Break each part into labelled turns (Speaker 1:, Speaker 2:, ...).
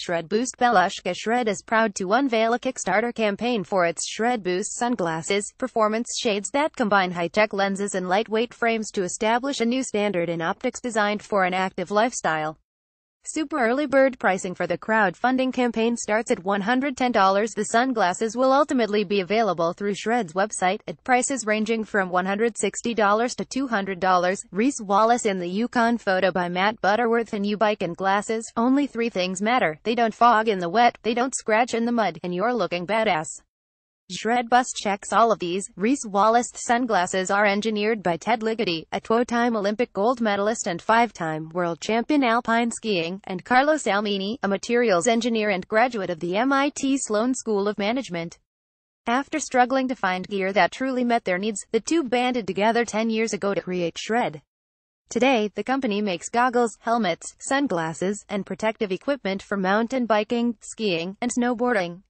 Speaker 1: Shred Boost Belushka Shred is proud to unveil a Kickstarter campaign for its Shred Boost sunglasses, performance shades that combine high-tech lenses and lightweight frames to establish a new standard in optics designed for an active lifestyle. Super early bird pricing for the crowdfunding campaign starts at $110. The sunglasses will ultimately be available through Shred's website, at prices ranging from $160 to $200. Reese Wallace in the Yukon photo by Matt Butterworth and bike and glasses. Only three things matter. They don't fog in the wet, they don't scratch in the mud, and you're looking badass. Shredbus checks all of these. Reese Wallace sunglasses are engineered by Ted Ligety, a two-time Olympic gold medalist and five-time world champion alpine skiing, and Carlos Almini, a materials engineer and graduate of the MIT Sloan School of Management. After struggling to find gear that truly met their needs, the two banded together 10 years ago to create Shred. Today, the company makes goggles, helmets, sunglasses, and protective equipment for mountain biking, skiing, and snowboarding.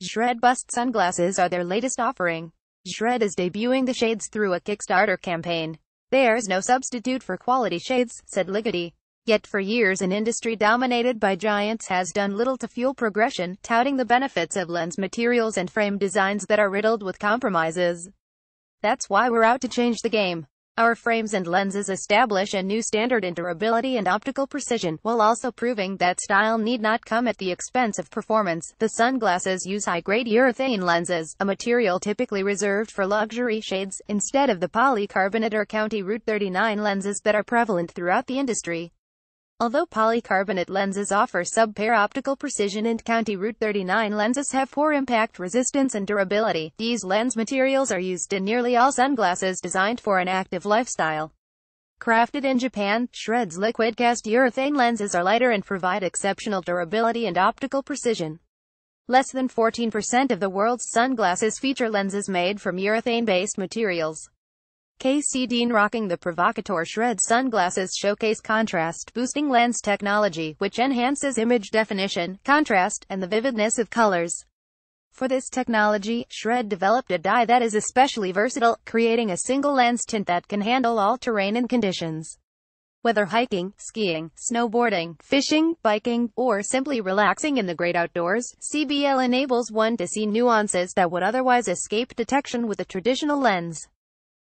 Speaker 1: Shred Bust sunglasses are their latest offering. Shred is debuting the shades through a Kickstarter campaign. There's no substitute for quality shades, said Ligety. Yet for years an industry dominated by giants has done little to fuel progression, touting the benefits of lens materials and frame designs that are riddled with compromises. That's why we're out to change the game. Our frames and lenses establish a new standard in durability and optical precision, while also proving that style need not come at the expense of performance. The sunglasses use high-grade urethane lenses, a material typically reserved for luxury shades, instead of the polycarbonate or County Route 39 lenses that are prevalent throughout the industry. Although polycarbonate lenses offer sub-pair optical precision and County Route 39 lenses have poor impact resistance and durability, these lens materials are used in nearly all sunglasses designed for an active lifestyle. Crafted in Japan, Shred's liquid cast urethane lenses are lighter and provide exceptional durability and optical precision. Less than 14% of the world's sunglasses feature lenses made from urethane-based materials. K.C. Dean rocking the provocateur shred sunglasses showcase contrast boosting lens technology, which enhances image definition, contrast, and the vividness of colors. For this technology, Shred developed a dye that is especially versatile, creating a single lens tint that can handle all terrain and conditions. Whether hiking, skiing, snowboarding, fishing, biking, or simply relaxing in the great outdoors, CBL enables one to see nuances that would otherwise escape detection with a traditional lens.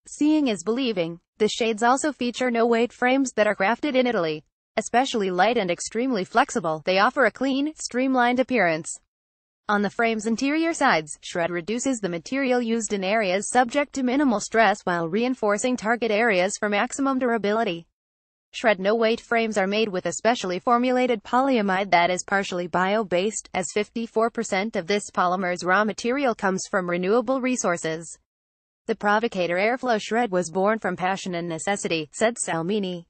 Speaker 1: Seeing is believing. The shades also feature no-weight frames that are crafted in Italy. Especially light and extremely flexible, they offer a clean, streamlined appearance. On the frame's interior sides, shred reduces the material used in areas subject to minimal stress while reinforcing target areas for maximum durability. Shred no-weight frames are made with a specially formulated polyamide that is partially bio-based, as 54% of this polymer's raw material comes from renewable resources. The Provocator Airflow Shred was born from passion and necessity, said Salmini.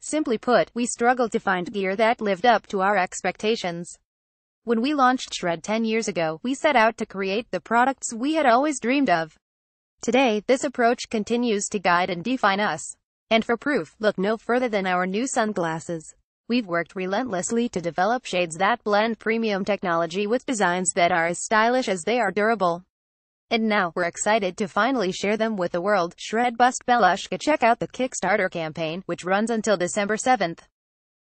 Speaker 1: Simply put, we struggled to find gear that lived up to our expectations. When we launched Shred 10 years ago, we set out to create the products we had always dreamed of. Today, this approach continues to guide and define us. And for proof, look no further than our new sunglasses. We've worked relentlessly to develop shades that blend premium technology with designs that are as stylish as they are durable. And now, we're excited to finally share them with the world. Shred Bust Belushka Check out the Kickstarter campaign, which runs until December 7th.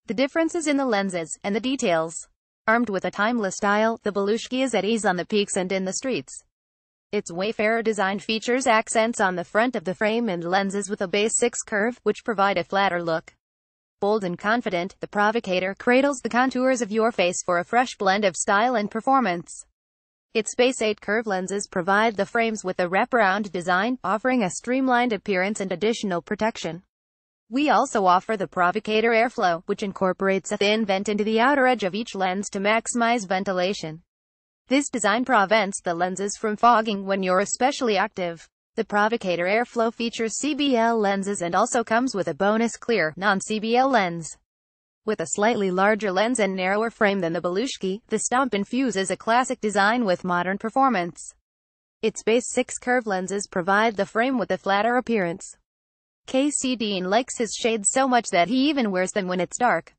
Speaker 1: The differences in the lenses, and the details. Armed with a timeless style, the Belushki is at ease on the peaks and in the streets. Its Wayfarer design features accents on the front of the frame and lenses with a base 6 curve, which provide a flatter look. Bold and confident, the Provocator cradles the contours of your face for a fresh blend of style and performance. Its Space 8 curve lenses provide the frames with a wraparound design, offering a streamlined appearance and additional protection. We also offer the Provocator Airflow, which incorporates a thin vent into the outer edge of each lens to maximize ventilation. This design prevents the lenses from fogging when you're especially active. The Provocator Airflow features CBL lenses and also comes with a bonus clear, non-CBL lens. With a slightly larger lens and narrower frame than the Belushki, the Stomp infuses a classic design with modern performance. Its base six curve lenses provide the frame with a flatter appearance. K.C. Dean likes his shades so much that he even wears them when it's dark.